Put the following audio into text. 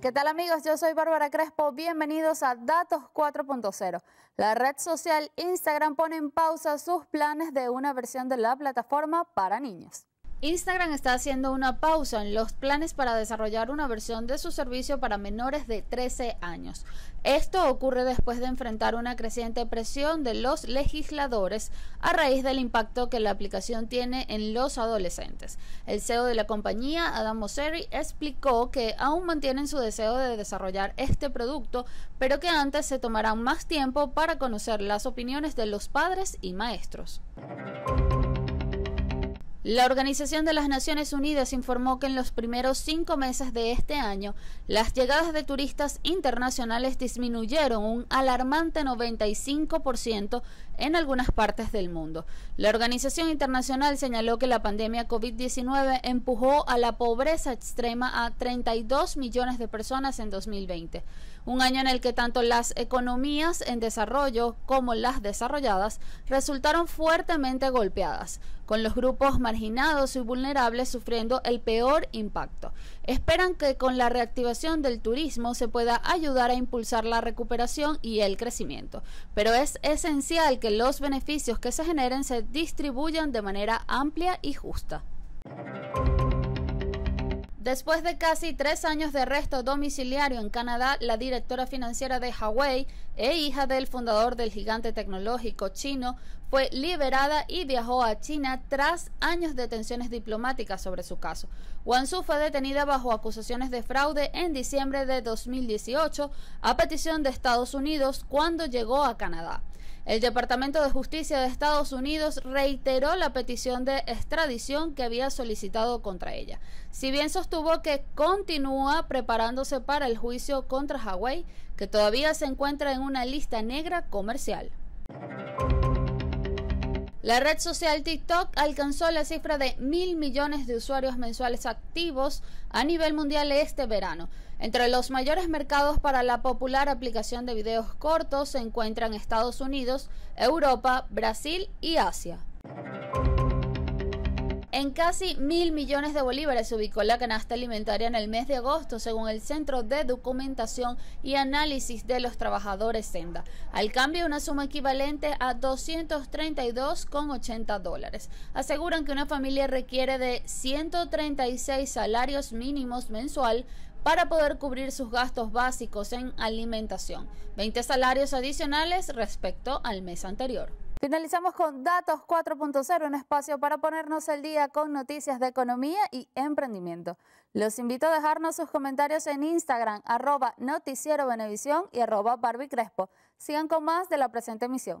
¿Qué tal amigos? Yo soy Bárbara Crespo, bienvenidos a Datos 4.0. La red social Instagram pone en pausa sus planes de una versión de la plataforma para niños. Instagram está haciendo una pausa en los planes para desarrollar una versión de su servicio para menores de 13 años. Esto ocurre después de enfrentar una creciente presión de los legisladores a raíz del impacto que la aplicación tiene en los adolescentes. El CEO de la compañía, Adam Mosseri, explicó que aún mantienen su deseo de desarrollar este producto, pero que antes se tomarán más tiempo para conocer las opiniones de los padres y maestros. La Organización de las Naciones Unidas informó que en los primeros cinco meses de este año, las llegadas de turistas internacionales disminuyeron un alarmante 95% en algunas partes del mundo. La organización internacional señaló que la pandemia COVID-19 empujó a la pobreza extrema a 32 millones de personas en 2020, un año en el que tanto las economías en desarrollo como las desarrolladas resultaron fuertemente golpeadas, con los grupos marginados y vulnerables sufriendo el peor impacto. Esperan que con la reactivación del turismo se pueda ayudar a impulsar la recuperación y el crecimiento, pero es esencial que los beneficios que se generen se distribuyan de manera amplia y justa. Después de casi tres años de arresto domiciliario en Canadá, la directora financiera de Huawei e hija del fundador del gigante tecnológico chino fue liberada y viajó a China tras años de tensiones diplomáticas sobre su caso. Wang Su fue detenida bajo acusaciones de fraude en diciembre de 2018 a petición de Estados Unidos cuando llegó a Canadá. El Departamento de Justicia de Estados Unidos reiteró la petición de extradición que había solicitado contra ella. Si bien sostuvo que continúa preparándose para el juicio contra Hawái, que todavía se encuentra en una lista negra comercial. La red social TikTok alcanzó la cifra de mil millones de usuarios mensuales activos a nivel mundial este verano. Entre los mayores mercados para la popular aplicación de videos cortos se encuentran Estados Unidos, Europa, Brasil y Asia. En casi mil millones de bolívares se ubicó la canasta alimentaria en el mes de agosto, según el Centro de Documentación y Análisis de los Trabajadores Senda. Al cambio, una suma equivalente a 232,80 dólares. Aseguran que una familia requiere de 136 salarios mínimos mensual para poder cubrir sus gastos básicos en alimentación, 20 salarios adicionales respecto al mes anterior. Finalizamos con Datos 4.0, un espacio para ponernos al día con noticias de economía y emprendimiento. Los invito a dejarnos sus comentarios en Instagram, arroba noticiero Benevisión y arroba Barbie Crespo. Sigan con más de la presente emisión.